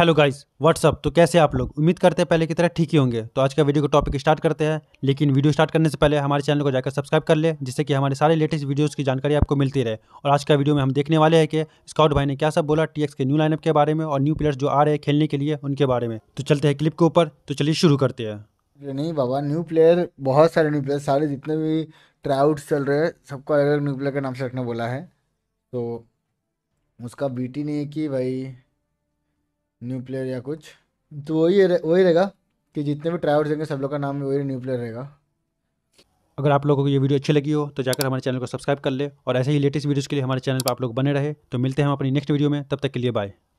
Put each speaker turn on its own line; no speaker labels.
hello guys what's up तो कैसे आप लोग उम्मीद करते हैं पहले की तरह ठीक ही होंगे तो आज का वीडियो को टॉपिक स्टार्ट करते हैं लेकिन वीडियो स्टार्ट करने से पहले हमारे चैनल को जाकर सब्सक्राइब कर ले जिससे कि हमारे सारे लेटेस्ट वीडियोस की जानकारी आपको मिलती रहे और आज का वीडियो में हम देखने वाले हैं कि स्काउट भाई ने क्या सब बोला टी के न्यू लाइनअप के बारे में और न्यू प्लेयर्स जो आ रहे हैं खेलने के लिए उनके बारे में तो चलते हैं क्लिप के ऊपर तो चलिए शुरू करते हैं
नहीं बाबा न्यू प्लेयर बहुत सारे न्यू प्लेयर सारे जितने भी ट्राउट चल रहे हैं सबको अलग अलग न्यू प्लेयर के नाम से रखने बोला है तो उसका बीटी नहीं है कि भाई न्यू प्लेयर या कुछ तो वही वही रहेगा कि जितने भी ट्राइवर्स रहेंगे सब लोग का नाम वही न्यू प्लेयर रहेगा
अगर आप लोगों को ये वीडियो अच्छी लगी हो तो जाकर हमारे चैनल को सब्सक्राइब कर ले
और ऐसे ही लेटेस्ट वीडियोज़ के लिए हमारे चैनल पर आप लोग बने रहे तो मिलते हैं हम अपनी नेक्स्ट वीडियो में तब तक के लिए बाय